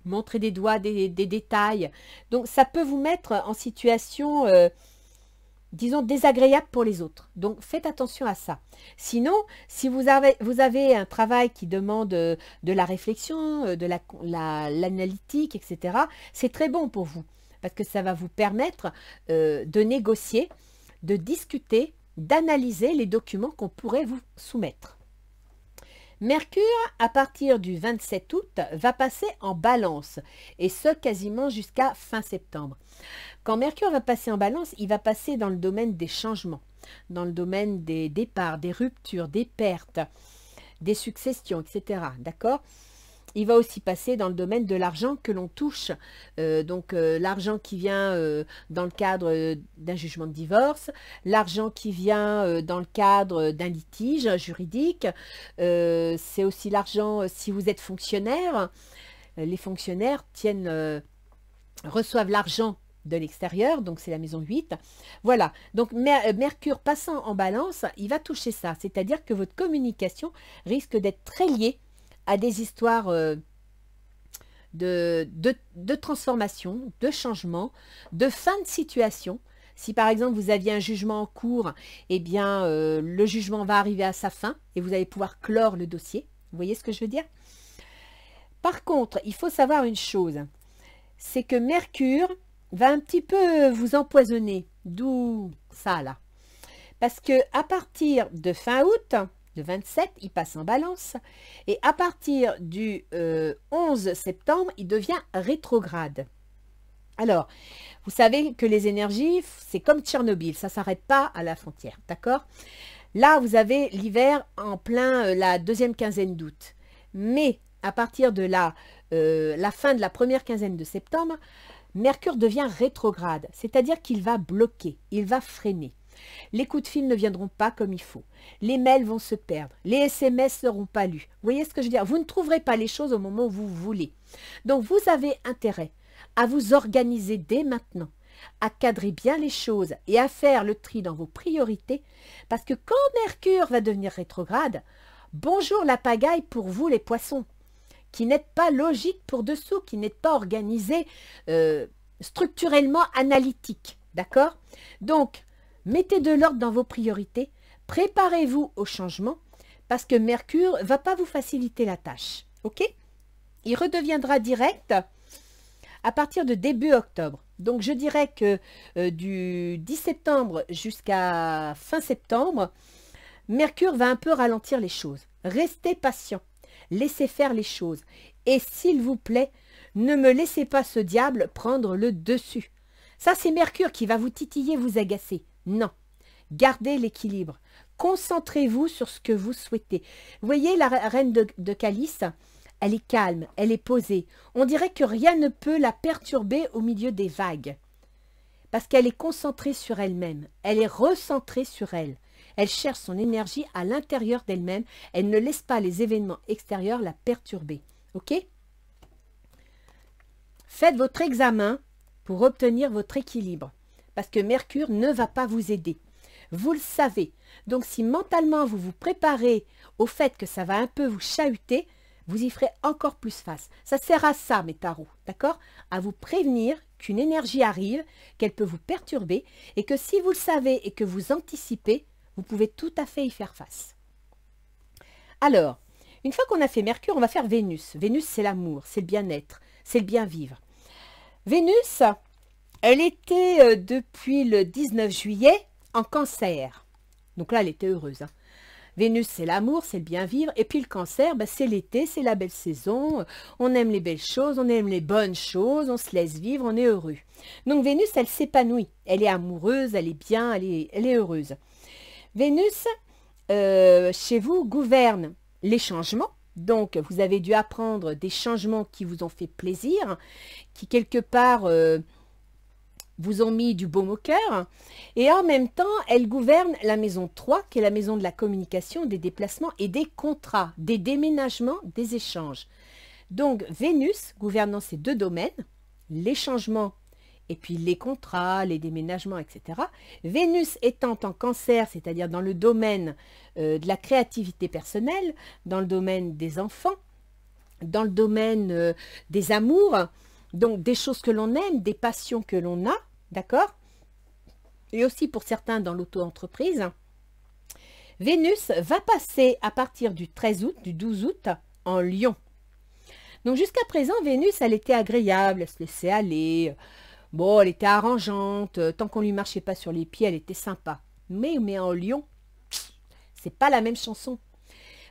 montrer des doigts, des, détails. Donc ça peut vous mettre en situation, euh, disons, désagréable pour les autres. Donc faites attention à ça. Sinon, si vous avez, un travail qui demande euh, de la réflexion, de l'analytique, etc., c'est très bon pour vous parce que ça va vous permettre de négocier, de discuter, d'analyser les documents qu'on pourrait vous soumettre. Mercure, à partir du 27 août, va passer en balance, et ce quasiment jusqu'à fin septembre. Quand Mercure va passer en balance, il va passer dans le domaine des changements, dans le domaine des départs, des ruptures, des pertes, des successions, etc. D'accord il va aussi passer dans le domaine de l'argent que l'on touche. Euh, donc euh, l'argent qui vient euh, dans le cadre d'un jugement de divorce, l'argent qui vient dans le cadre d'un litige juridique, c'est aussi l'argent si vous êtes fonctionnaire. Les fonctionnaires tiennent, reçoivent l'argent de l'extérieur, donc c'est la maison 8. Voilà, donc Mercure passant en balance, il va toucher ça, c'est-à-dire que votre communication risque d'être très liée à des histoires euh, de, de, transformation, de changement, de fin de situation. Si par exemple vous aviez un jugement en cours, eh bien euh, le jugement va arriver à sa fin et vous allez pouvoir clore le dossier. Vous voyez ce que je veux dire Par contre, il faut savoir une chose, c'est que Mercure va un petit peu vous empoisonner, d'où ça là. Parce que à partir de fin août, de 27, il passe en balance. Et à partir du 11 euh, septembre, il devient rétrograde. Alors, vous savez que les énergies, c'est comme Tchernobyl, ça ne s'arrête pas à la frontière, d'accord Là, vous avez l'hiver en plein euh, la deuxième quinzaine d'août. Mais à partir de euh, la fin de la première quinzaine de septembre, Mercure devient rétrograde, c'est-à-dire qu'il va bloquer, il va freiner. Les coups de fil ne viendront pas comme il faut. Les mails vont se perdre. Les SMS seront pas lus. Vous voyez ce que je veux dire Vous ne trouverez pas les choses au moment où vous voulez. Donc, vous avez intérêt à vous organiser dès maintenant à cadrer bien les choses et à faire le tri dans vos priorités, parce que quand Mercure va devenir rétrograde, bonjour la pagaille pour vous les poissons, qui n'êtes pas logique pour dessous, qui n'êtes pas organisés euh, structurellement analytique. D'accord Donc, mettez de l'ordre dans vos priorités, préparez-vous au changement, parce que Mercure va pas vous faciliter la tâche. OK Il redeviendra direct à partir de début octobre. Donc je dirais que euh, du 10 septembre jusqu'à fin septembre, Mercure va un peu ralentir les choses. Restez patient, laissez faire les choses. Et s'il vous plaît, ne me laissez pas ce diable prendre le dessus. Ça, c'est Mercure qui va vous titiller, vous agacer. Non. Gardez l'équilibre. Concentrez-vous sur ce que vous souhaitez. Vous voyez, la reine de, de Calice, elle est calme, elle est posée. On dirait que rien ne peut la perturber au milieu des vagues. Parce qu'elle est concentrée sur elle-même. Elle est recentrée sur elle. Elle cherche son énergie à l'intérieur d'elle-même. Elle ne laisse pas les événements extérieurs la perturber. OK Faites votre examen pour obtenir votre équilibre parce que Mercure ne va pas vous aider. Vous le savez. Donc si mentalement vous vous préparez au fait que ça va un peu vous chahuter, vous y ferez encore plus face. Ça sert à ça, mes tarots, d'accord À vous prévenir qu'une énergie arrive, qu'elle peut vous perturber, et que si vous le savez et que vous anticipez, vous pouvez tout à fait y faire face. Alors, une fois qu'on a fait Mercure, on va faire Vénus. Vénus, c'est l'amour, c'est le bien-être, c'est le bien-vivre. Vénus, elle était euh, depuis le 19 juillet en cancer. Donc là, elle était heureuse. Hein. Vénus, c'est l'amour, c'est le bien vivre. Et puis le cancer, bah, c'est l'été, c'est la belle saison. On aime les belles choses, on aime les bonnes choses, on se laisse vivre, on est heureux. Donc Vénus, elle s'épanouit. Elle est amoureuse, elle est bien, elle est, heureuse. Vénus, euh, chez vous, gouverne les changements. Donc, vous avez dû apprendre des changements qui vous ont fait plaisir, qui quelque part... Euh, vous ont mis du baume au cœur. Et en même temps, elle gouverne la maison 3, qui est la maison de la communication, des déplacements et des contrats, des déménagements, des échanges. Donc Vénus gouvernant ces deux domaines, les changements et puis les contrats, les déménagements, etc. Vénus étant en cancer, c'est-à-dire dans le domaine euh, de la créativité personnelle, dans le domaine des enfants, dans le domaine euh, des amours, donc des choses que l'on aime, des passions que l'on a, D'accord Et aussi pour certains dans l'auto-entreprise. Vénus va passer à partir du 13 août, du 12 août, en Lion. Donc jusqu'à présent, Vénus, elle était agréable, elle se laissait aller. Bon, elle était arrangeante, tant qu'on ne lui marchait pas sur les pieds, elle était sympa. Mais, mais en Lion, c'est pas la même chanson.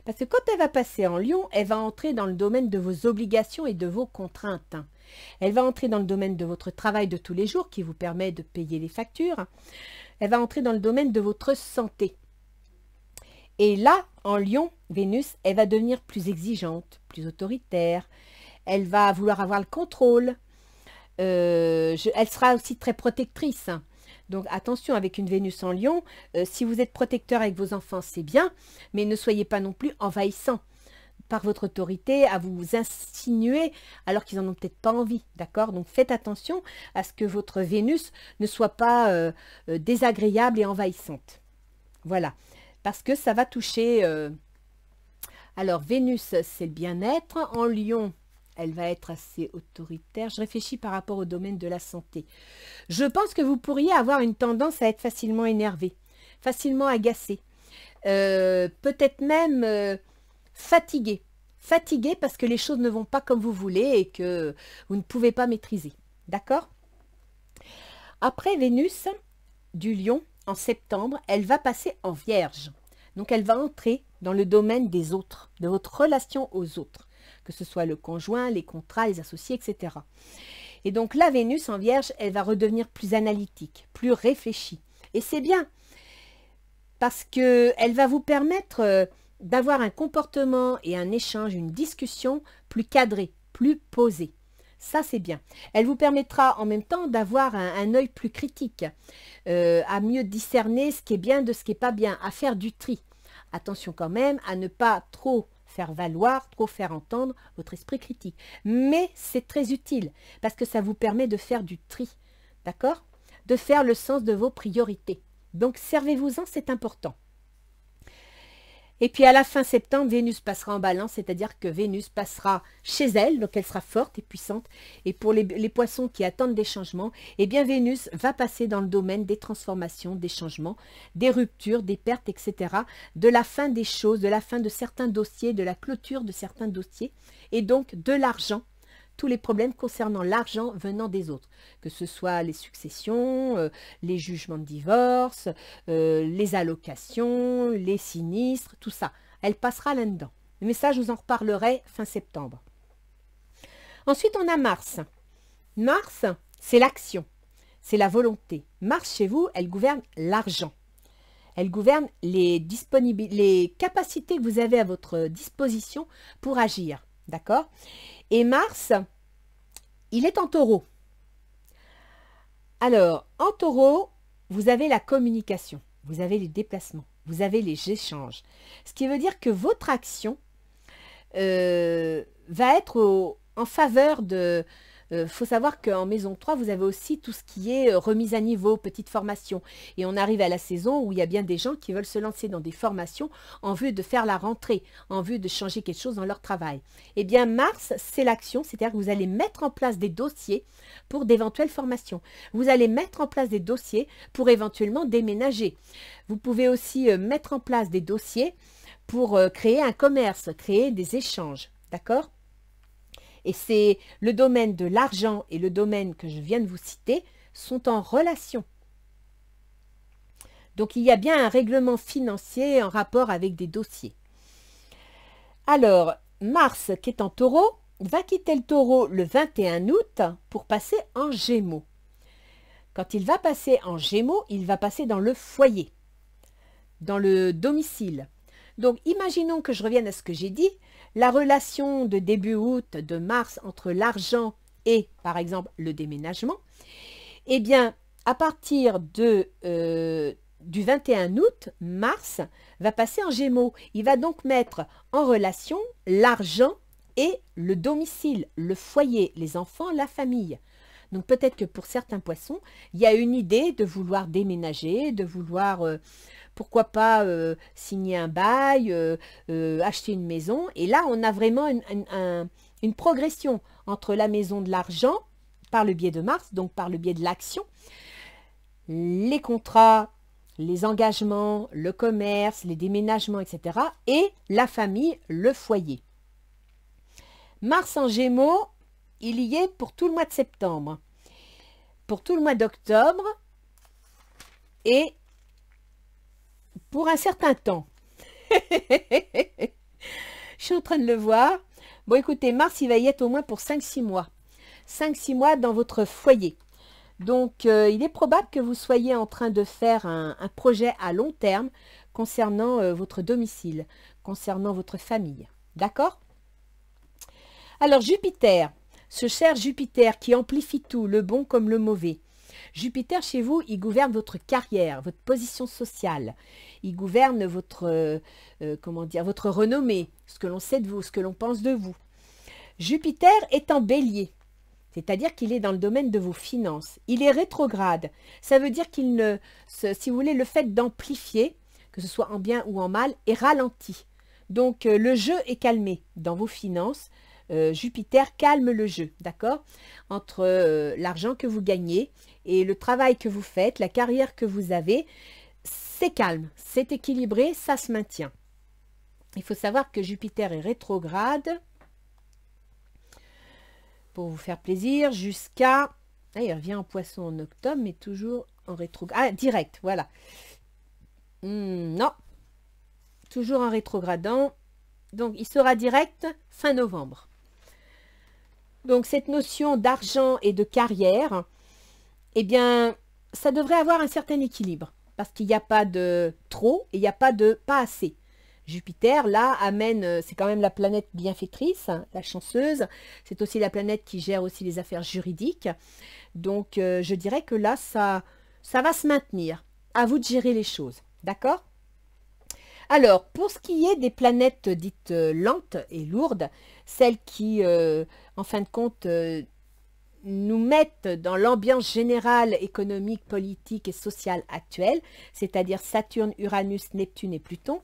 Parce que quand elle va passer en Lion, elle va entrer dans le domaine de vos obligations et de vos contraintes. Elle va entrer dans le domaine de votre travail de tous les jours qui vous permet de payer les factures. Elle va entrer dans le domaine de votre santé. Et là, en Lion, Vénus, elle va devenir plus exigeante, plus autoritaire. Elle va vouloir avoir le contrôle. Euh, elle sera aussi très protectrice. Donc attention, avec une Vénus en Lion, euh, si vous êtes protecteur avec vos enfants, c'est bien, mais ne soyez pas non plus envahissant par votre autorité, à vous insinuer alors qu'ils n'en ont peut-être pas envie, d'accord Donc faites attention à ce que votre Vénus ne soit pas euh, euh, désagréable et envahissante. Voilà, parce que ça va toucher... Euh, alors Vénus, c'est le bien-être. En Lion, elle va être assez autoritaire. Je réfléchis par rapport au domaine de la santé. Je pense que vous pourriez avoir une tendance à être facilement énervé, facilement agacé. peut-être même fatigué. Fatigué parce que les choses ne vont pas comme vous voulez et que vous ne pouvez pas maîtriser. D'accord Après Vénus du lion, en septembre, elle va passer en vierge. Donc elle va entrer dans le domaine des autres, de votre relation aux autres, que ce soit le conjoint, les contrats, les associés, etc. Et donc la Vénus en vierge, elle va redevenir plus analytique, plus réfléchie. Et c'est bien, parce qu'elle va vous permettre euh, d'avoir un comportement et un échange, une discussion plus cadrée, plus posée. Ça, c'est bien. Elle vous permettra en même temps d'avoir un, œil plus critique, euh, à mieux discerner ce qui est bien de ce qui n'est pas bien, à faire du tri. Attention quand même à ne pas trop faire valoir, trop faire entendre votre esprit critique. Mais c'est très utile parce que ça vous permet de faire du tri, d'accord De faire le sens de vos priorités. Donc servez-vous-en, c'est important. Et puis à la fin septembre, Vénus passera en balance, c'est-à-dire que Vénus passera chez elle, donc elle sera forte et puissante. Et pour les, poissons qui attendent des changements, eh bien Vénus va passer dans le domaine des transformations, des changements, des ruptures, des pertes, etc. De la fin des choses, de la fin de certains dossiers, de la clôture de certains dossiers. Et donc de l'argent tous les problèmes concernant l'argent venant des autres, que ce soit les successions, euh, les jugements de divorce, euh, les allocations, les sinistres, tout ça. Elle passera là-dedans. Mais ça, je vous en reparlerai fin septembre. Ensuite, on a Mars. Mars, c'est l'action, c'est la volonté. Mars, chez vous, elle gouverne l'argent. Elle gouverne les, les capacités que vous avez à votre disposition pour agir. D'accord Et Mars, il est en taureau. Alors, en taureau, vous avez la communication, vous avez les déplacements, vous avez les échanges. Ce qui veut dire que votre action euh, va être en faveur de, il euh, faut savoir qu'en maison 3, vous avez aussi tout ce qui est euh, remise à niveau, petite formation. Et on arrive à la saison où il y a bien des gens qui veulent se lancer dans des formations en vue de faire la rentrée, en vue de changer quelque chose dans leur travail. Eh bien, Mars, c'est l'action, c'est-à-dire que vous allez mettre en place des dossiers pour d'éventuelles formations. Vous allez mettre en place des dossiers pour éventuellement déménager. Vous pouvez aussi euh, mettre en place des dossiers pour créer un commerce, créer des échanges. D'accord et c'est le domaine de l'argent et le domaine que je viens de vous citer sont en relation. Donc il y a bien un règlement financier en rapport avec des dossiers. Alors, Mars qui est en taureau va quitter le taureau le 21 août pour passer en gémeaux. Quand il va passer en gémeaux, il va passer dans le foyer, dans le domicile. Donc imaginons que je revienne à ce que j'ai dit, la relation de début août, de mars, entre l'argent et, par exemple, le déménagement, eh bien, à partir de, euh, du 21 août, Mars va passer en Gémeaux. Il va donc mettre en relation l'argent et le domicile, le foyer, les enfants, la famille. Donc peut-être que pour certains poissons, il y a une idée de vouloir déménager, de vouloir euh, pourquoi pas euh, signer un bail, euh, euh, acheter une maison. Et là, on a vraiment une, une progression entre la maison de l'argent, par le biais de Mars, donc par le biais de l'action, les contrats, les engagements, le commerce, les déménagements, etc. Et la famille, le foyer. Mars en Gémeaux, il y est pour tout le mois de septembre, pour tout le mois d'octobre, et pour un certain temps. Je suis en train de le voir. Bon, écoutez, Mars, il va y être au moins pour 5-6 mois. 5-6 mois dans votre foyer. Donc, euh, il est probable que vous soyez en train de faire un, projet à long terme concernant euh, votre domicile, concernant votre famille. D'accord Alors, Jupiter, ce cher Jupiter qui amplifie tout, le bon comme le mauvais, Jupiter chez vous, il gouverne votre carrière, votre position sociale. Il gouverne votre, euh, euh, comment dire, votre renommée, ce que l'on sait de vous, ce que l'on pense de vous. Jupiter est en bélier, c'est-à-dire qu'il est dans le domaine de vos finances. Il est rétrograde. Ça veut dire qu'il ne, si vous voulez, le fait d'amplifier, que ce soit en bien ou en mal, est ralenti. Donc euh, le jeu est calmé dans vos finances, euh, Jupiter calme le jeu, d'accord Entre euh, l'argent que vous gagnez et le travail que vous faites, la carrière que vous avez, c'est calme, c'est équilibré, ça se maintient. Il faut savoir que Jupiter est rétrograde, pour vous faire plaisir, jusqu'à... d'ailleurs, ah, il revient en poisson en octobre, mais toujours en rétrograde. Ah, direct, voilà. Hmm, non, toujours en rétrogradant. Donc, il sera direct fin novembre. Donc cette notion d'argent et de carrière, eh bien, ça devrait avoir un certain équilibre parce qu'il n'y a pas de trop et il n'y a pas de pas assez. Jupiter, là, amène, euh, c'est quand même la planète bienfaitrice, hein, la chanceuse. C'est aussi la planète qui gère aussi les affaires juridiques. Donc, euh, je dirais que là, ça, ça va se maintenir. À vous de gérer les choses. D'accord alors, pour ce qui est des planètes dites euh, lentes et lourdes, celles qui, euh, en fin de compte, euh, nous mettent dans l'ambiance générale économique, politique et sociale actuelle, c'est-à-dire Saturne, Uranus, Neptune et Pluton,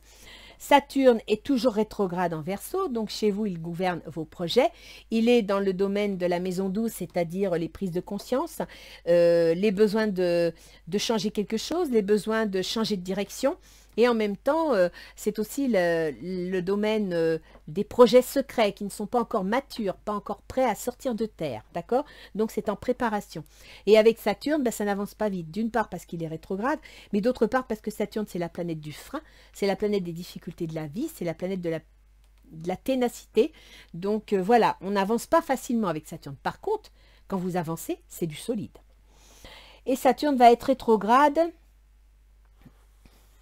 Saturne est toujours rétrograde en verso, donc chez vous, il gouverne vos projets. Il est dans le domaine de la maison douce, c'est-à-dire les prises de conscience, les besoins de changer quelque chose, les besoins de changer de direction, et en même temps, euh, c'est aussi le, domaine euh, des projets secrets qui ne sont pas encore matures, pas encore prêts à sortir de terre, d'accord Donc c'est en préparation. Et avec Saturne, ben, ça n'avance pas vite, d'une part parce qu'il est rétrograde, mais d'autre part parce que Saturne, c'est la planète du frein, c'est la planète des difficultés de la vie, c'est la planète de la ténacité. Donc euh, voilà, on n'avance pas facilement avec Saturne. Par contre, quand vous avancez, c'est du solide. Et Saturne va être rétrograde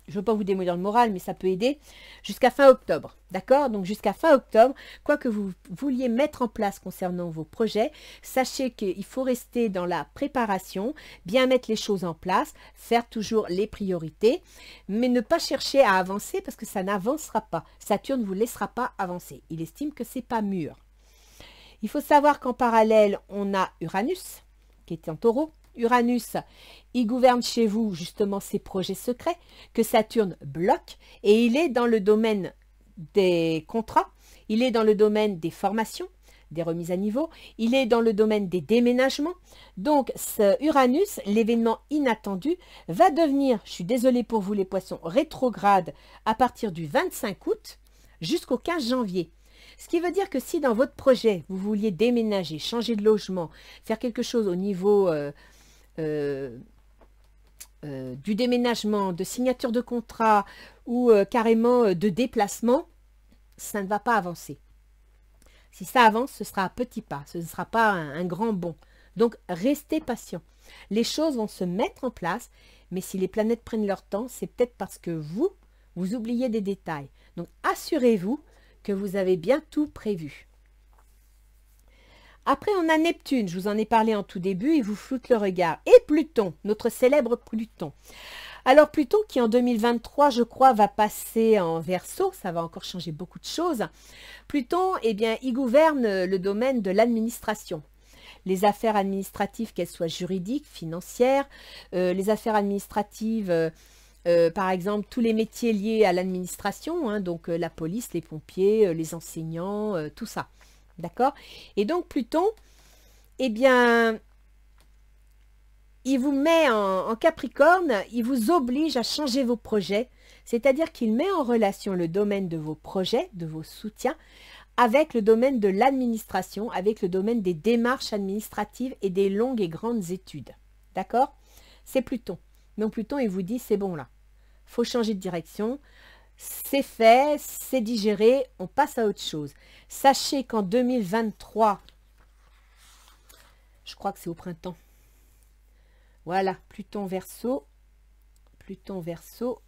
je ne veux pas vous démolir le moral, mais ça peut aider, jusqu'à fin octobre. D'accord Donc jusqu'à fin octobre, quoi que vous vouliez mettre en place concernant vos projets, sachez qu'il faut rester dans la préparation, bien mettre les choses en place, faire toujours les priorités, mais ne pas chercher à avancer parce que ça n'avancera pas. Saturne ne vous laissera pas avancer. Il estime que c'est pas mûr. Il faut savoir qu'en parallèle, on a Uranus qui est en taureau, Uranus, il gouverne chez vous justement ses projets secrets que Saturne bloque et il est dans le domaine des contrats, il est dans le domaine des formations, des remises à niveau, il est dans le domaine des déménagements. Donc ce Uranus, l'événement inattendu, va devenir, je suis désolée pour vous les poissons, rétrograde à partir du 25 août jusqu'au 15 janvier. Ce qui veut dire que si dans votre projet, vous vouliez déménager, changer de logement, faire quelque chose au niveau euh, euh, euh, du déménagement, de signature de contrat ou euh, carrément de déplacement, ça ne va pas avancer. Si ça avance, ce sera à petits pas, ce ne sera pas un, un grand bond. Donc, restez patient. Les choses vont se mettre en place, mais si les planètes prennent leur temps, c'est peut-être parce que vous, vous oubliez des détails. Donc, assurez-vous que vous avez bien tout prévu. Après, on a Neptune, je vous en ai parlé en tout début, il vous floute le regard. Et Pluton, notre célèbre Pluton. Alors Pluton qui en 2023, je crois, va passer en verso, ça va encore changer beaucoup de choses. Pluton, eh bien, il gouverne le domaine de l'administration les affaires administratives, qu'elles soient juridiques, financières, euh, les affaires administratives, euh, euh, par exemple, tous les métiers liés à l'administration, hein, donc la police, les pompiers, les enseignants, tout ça. D'accord Et donc Pluton, eh bien, il vous met en, Capricorne, il vous oblige à changer vos projets, c'est-à-dire qu'il met en relation le domaine de vos projets, de vos soutiens, avec le domaine de l'administration, avec le domaine des démarches administratives et des longues et grandes études. D'accord C'est Pluton. Donc Pluton, il vous dit, c'est bon là, faut changer de direction, c'est fait, c'est digéré, on passe à autre chose. Sachez qu'en 2023, je crois que c'est au printemps, voilà, Pluton verso, Pluton verso,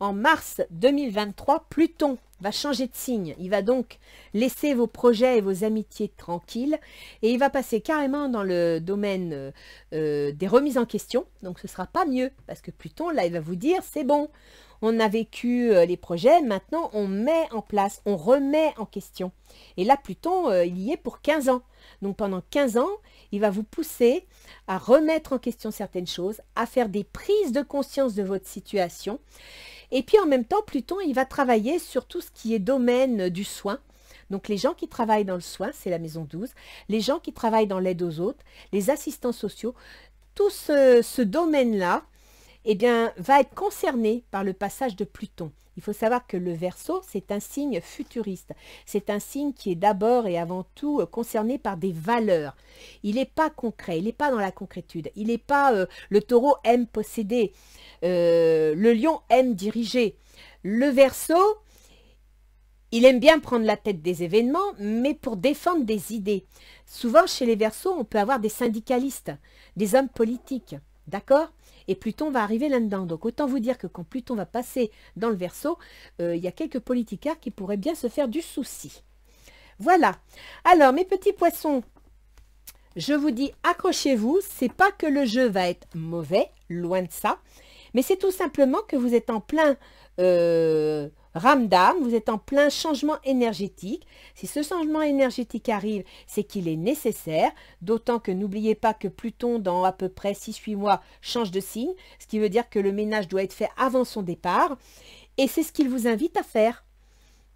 en mars 2023, Pluton va changer de signe. Il va donc laisser vos projets et vos amitiés tranquilles et il va passer carrément dans le domaine euh, euh, des remises en question. Donc ce ne sera pas mieux parce que Pluton, là, il va vous dire c'est bon, on a vécu euh, les projets, maintenant on met en place, on remet en question. Et là, Pluton, euh, il y est pour 15 ans. Donc pendant 15 ans, il va vous pousser à remettre en question certaines choses, à faire des prises de conscience de votre situation. Et puis en même temps, Pluton, il va travailler sur tout ce qui est domaine du soin. Donc les gens qui travaillent dans le soin, c'est la maison 12, les gens qui travaillent dans l'aide aux autres, les assistants sociaux, tout ce, ce domaine-là, eh bien, va être concerné par le passage de Pluton. Il faut savoir que le verso, c'est un signe futuriste. C'est un signe qui est d'abord et avant tout euh, concerné par des valeurs. Il n'est pas concret, il n'est pas dans la concrétude. Il n'est pas euh, le taureau aime posséder, euh, le lion aime diriger. Le verso, il aime bien prendre la tête des événements, mais pour défendre des idées. Souvent, chez les versos, on peut avoir des syndicalistes, des hommes politiques. D'accord et Pluton va arriver là-dedans. Donc autant vous dire que quand Pluton va passer dans le verso, euh, il y a quelques politicards qui pourraient bien se faire du souci. Voilà. Alors mes petits poissons, je vous dis accrochez-vous. C'est pas que le jeu va être mauvais, loin de ça. Mais c'est tout simplement que vous êtes en plein... Euh, Ramdam, vous êtes en plein changement énergétique. Si ce changement énergétique arrive, c'est qu'il est nécessaire, d'autant que n'oubliez pas que Pluton, dans à peu près 6-8 mois, change de signe, ce qui veut dire que le ménage doit être fait avant son départ, et c'est ce qu'il vous invite à faire.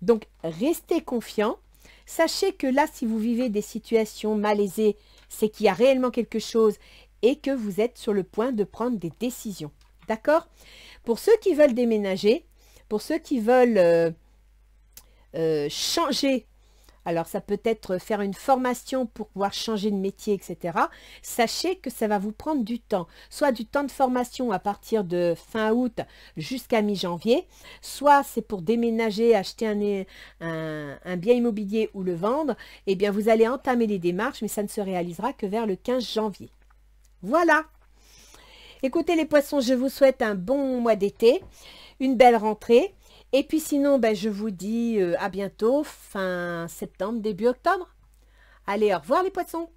Donc, restez confiant. Sachez que là, si vous vivez des situations malaisées, c'est qu'il y a réellement quelque chose et que vous êtes sur le point de prendre des décisions. D'accord Pour ceux qui veulent déménager, pour ceux qui veulent euh, euh, changer, alors ça peut être faire une formation pour pouvoir changer de métier, etc. Sachez que ça va vous prendre du temps, soit du temps de formation à partir de fin août jusqu'à mi-janvier, soit c'est pour déménager, acheter un, un, bien immobilier ou le vendre, eh bien vous allez entamer les démarches, mais ça ne se réalisera que vers le 15 janvier. Voilà Écoutez les poissons, je vous souhaite un bon mois d'été une belle rentrée. Et puis sinon, ben, je vous dis euh, à bientôt, fin septembre, début octobre. Allez, au revoir les poissons.